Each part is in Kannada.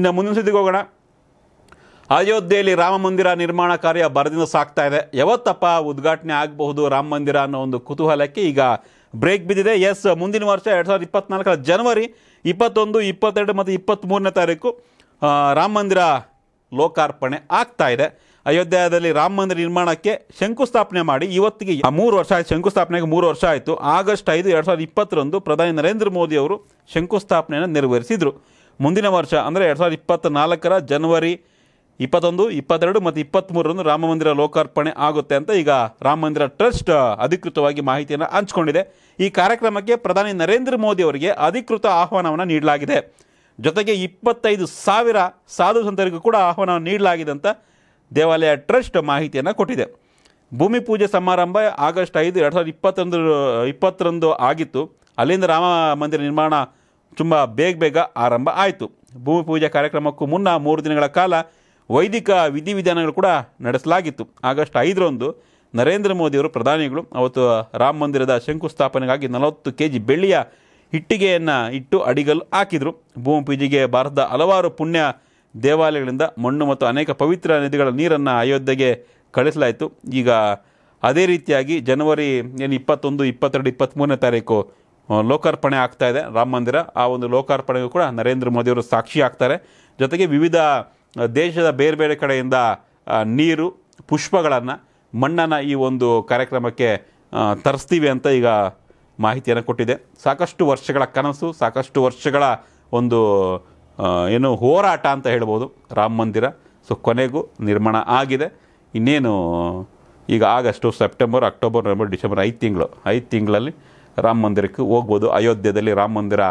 ಇನ್ನು ಮುಂದಿನ ಸುದ್ದಿಗೆ ಹೋಗೋಣ ಅಯೋಧ್ಯೆಯಲ್ಲಿ ರಾಮ ಮಂದಿರ ನಿರ್ಮಾಣ ಕಾರ್ಯ ಬರದಿಂದ ಸಾಕ್ತಾ ಇದೆ ಯಾವತ್ತಪ್ಪ ಉದ್ಘಾಟನೆ ಆಗಬಹುದು ರಾಮ ಮಂದಿರ ಅನ್ನೋ ಒಂದು ಕುತೂಹಲಕ್ಕೆ ಈಗ ಬ್ರೇಕ್ ಬಿದ್ದಿದೆ ಎಸ್ ಮುಂದಿನ ವರ್ಷ ಎರಡು ಸಾವಿರದ ಇಪ್ಪತ್ನಾಲ್ಕರ ಜನವರಿ ಇಪ್ಪತ್ತೊಂದು ಇಪ್ಪತ್ತೆರಡು ಮತ್ತು ಇಪ್ಪತ್ತ್ಮೂರನೇ ತಾರೀಕು ರಾಮ ಮಂದಿರ ಲೋಕಾರ್ಪಣೆ ಆಗ್ತಾ ಇದೆ ಅಯೋಧ್ಯೆಯಲ್ಲಿ ರಾಮ ಮಂದಿರ ನಿರ್ಮಾಣಕ್ಕೆ ಶಂಕುಸ್ಥಾಪನೆ ಮಾಡಿ ಇವತ್ತಿಗೆ ಮೂರು ವರ್ಷ ಆಯಿತು ಶಂಕುಸ್ಥಾಪನೆಗೆ ಮೂರು ವರ್ಷ ಆಯಿತು ಆಗಸ್ಟ್ ಐದು ಎರಡು ಸಾವಿರದ ಇಪ್ಪತ್ತರಂದು ಪ್ರಧಾನಿ ನರೇಂದ್ರ ಮೋದಿ ಅವರು ಶಂಕುಸ್ಥಾಪನೆಯನ್ನು ನೆರವೇರಿಸಿದರು ಮುಂದಿನ ವರ್ಷ ಅಂದರೆ ಎರಡು ಸಾವಿರದ ಇಪ್ಪತ್ತ್ನಾಲ್ಕರ ಜನವರಿ ಇಪ್ಪತ್ತೊಂದು ಇಪ್ಪತ್ತೆರಡು ಮತ್ತು ಇಪ್ಪತ್ತ್ಮೂರರಂದು ರಾಮ ಮಂದಿರ ಲೋಕಾರ್ಪಣೆ ಆಗುತ್ತೆ ಅಂತ ಈಗ ರಾಮ ಮಂದಿರ ಟ್ರಸ್ಟ್ ಅಧಿಕೃತವಾಗಿ ಮಾಹಿತಿಯನ್ನು ಹಂಚಿಕೊಂಡಿದೆ ಈ ಕಾರ್ಯಕ್ರಮಕ್ಕೆ ಪ್ರಧಾನಿ ನರೇಂದ್ರ ಮೋದಿ ಅವರಿಗೆ ಅಧಿಕೃತ ಆಹ್ವಾನವನ್ನು ನೀಡಲಾಗಿದೆ ಜೊತೆಗೆ ಇಪ್ಪತ್ತೈದು ಸಾವಿರ ಸಾಧು ಸಂತರಿಗೂ ಕೂಡ ಆಹ್ವಾನವನ್ನು ನೀಡಲಾಗಿದೆ ಅಂತ ದೇವಾಲಯ ಟ್ರಸ್ಟ್ ಮಾಹಿತಿಯನ್ನು ಕೊಟ್ಟಿದೆ ಭೂಮಿ ಪೂಜೆ ಸಮಾರಂಭ ಆಗಸ್ಟ್ ಐದು ಎರಡು ಸಾವಿರದ ಇಪ್ಪತ್ತೊಂದು ಇಪ್ಪತ್ತರಂದು ಆಗಿತ್ತು ಅಲ್ಲಿಂದ ರಾಮ ಮಂದಿರ ನಿರ್ಮಾಣ ತುಂಬ ಬೇಗ ಬೇಗ ಆರಂಭ ಆಯಿತು ಭೂಮಿ ಪೂಜೆ ಕಾರ್ಯಕ್ರಮಕ್ಕೂ ಮುನ್ನ ಮೂರು ದಿನಗಳ ಕಾಲ ವೈದಿಕ ವಿಧಿವಿಧಾನಗಳು ಕೂಡ ನಡೆಸಲಾಗಿತ್ತು ಆಗಸ್ಟ್ ಐದರಂದು ನರೇಂದ್ರ ಮೋದಿಯವರು ಪ್ರಧಾನಿಗಳು ಅವತ್ತು ರಾಮ ಮಂದಿರದ ಶಂಕುಸ್ಥಾಪನೆಗಾಗಿ ನಲವತ್ತು ಕೆ ಜಿ ಬೆಳ್ಳಿಯ ಇಟ್ಟಿಗೆಯನ್ನು ಇಟ್ಟು ಅಡಿಗಲು ಹಾಕಿದರು ಭೂಮಿ ಪೂಜೆಗೆ ಭಾರತದ ಹಲವಾರು ಪುಣ್ಯ ದೇವಾಲಯಗಳಿಂದ ಮಣ್ಣು ಮತ್ತು ಅನೇಕ ಪವಿತ್ರ ನದಿಗಳ ನೀರನ್ನು ಅಯೋಧ್ಯೆಗೆ ಕಳಿಸಲಾಯಿತು ಈಗ ಅದೇ ರೀತಿಯಾಗಿ ಜನವರಿ ಏನು ಇಪ್ಪತ್ತೊಂದು ಇಪ್ಪತ್ತೆರಡು ಇಪ್ಪತ್ತ್ಮೂರನೇ ತಾರೀಕು ಲೋಕಾರ್ಪಣೆ ಆಗ್ತಾ ಇದೆ ರಾಮ ಮಂದಿರ ಆ ಒಂದು ಲೋಕಾರ್ಪಣೆಗೂ ಕೂಡ ನರೇಂದ್ರ ಮೋದಿಯವರು ಸಾಕ್ಷಿ ಆಗ್ತಾರೆ ಜೊತೆಗೆ ವಿವಿಧ ದೇಶದ ಬೇರೆ ಬೇರೆ ಕಡೆಯಿಂದ ನೀರು ಪುಷ್ಪಗಳನ್ನು ಮಣ್ಣನ್ನು ಈ ಒಂದು ಕಾರ್ಯಕ್ರಮಕ್ಕೆ ತರಿಸ್ತೀವಿ ಅಂತ ಈಗ ಮಾಹಿತಿಯನ್ನು ಕೊಟ್ಟಿದೆ ಸಾಕಷ್ಟು ವರ್ಷಗಳ ಕನಸು ಸಾಕಷ್ಟು ವರ್ಷಗಳ ಒಂದು ಏನು ಹೋರಾಟ ಅಂತ ಹೇಳ್ಬೋದು ರಾಮ ಮಂದಿರ ಸೊ ಕೊನೆಗೂ ನಿರ್ಮಾಣ ಆಗಿದೆ ಇನ್ನೇನು ಈಗ August September October November December ಐದು ತಿಂಗಳು ಐದು ತಿಂಗಳಲ್ಲಿ ರಾಮ ಮಂದಿರಕ್ಕೆ ಹೋಗ್ಬೋದು ಅಯೋಧ್ಯೆಯಲ್ಲಿ ರಾಮ ಮಂದಿರ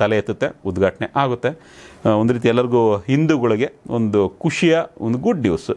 ತಲೆ ಎತ್ತುತ್ತೆ ಉದ್ಘಾಟನೆ ಆಗುತ್ತೆ ಒಂದು ರೀತಿ ಎಲ್ಲರಿಗೂ ಹಿಂದೂಗಳಿಗೆ ಒಂದು ಖುಷಿಯ ಒಂದು ಗುಡ್ ನ್ಯೂಸ್